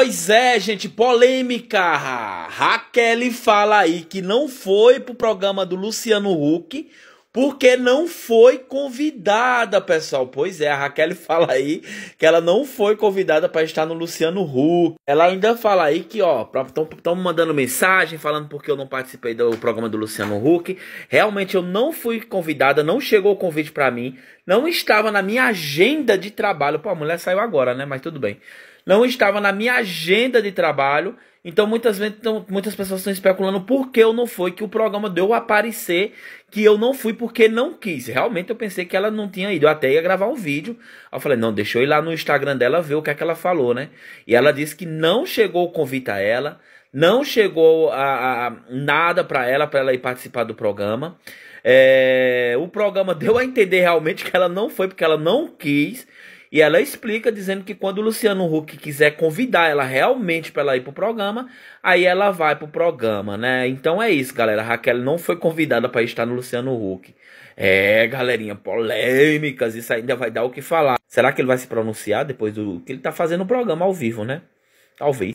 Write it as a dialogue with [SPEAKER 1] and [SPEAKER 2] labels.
[SPEAKER 1] Pois é, gente, polêmica. Raquel fala aí que não foi pro programa do Luciano Huck porque não foi convidada, pessoal. Pois é, a Raquel fala aí que ela não foi convidada para estar no Luciano Huck. Ela ainda fala aí que, ó, estão mandando mensagem falando porque eu não participei do programa do Luciano Huck. Realmente eu não fui convidada, não chegou o convite para mim, não estava na minha agenda de trabalho. Pô, a mulher saiu agora, né? Mas tudo bem. Não estava na minha agenda de trabalho então muitas vezes então, muitas pessoas estão especulando por que eu não fui, que o programa deu aparecer, que eu não fui porque não quis. Realmente eu pensei que ela não tinha ido. Eu até ia gravar um vídeo. Eu falei, não, deixa eu ir lá no Instagram dela ver o que é que ela falou, né? E ela disse que não chegou o convite a ela, não chegou a, a nada para ela, para ela ir participar do programa. É, o programa deu a entender realmente que ela não foi porque ela não quis. E ela explica dizendo que quando o Luciano Huck quiser convidar ela realmente para ela ir pro programa, aí ela vai pro programa, né? Então é isso, galera. A Raquel não foi convidada para estar no Luciano Huck. É, galerinha, polêmicas, isso ainda vai dar o que falar. Será que ele vai se pronunciar depois do que ele tá fazendo o programa ao vivo, né? Talvez.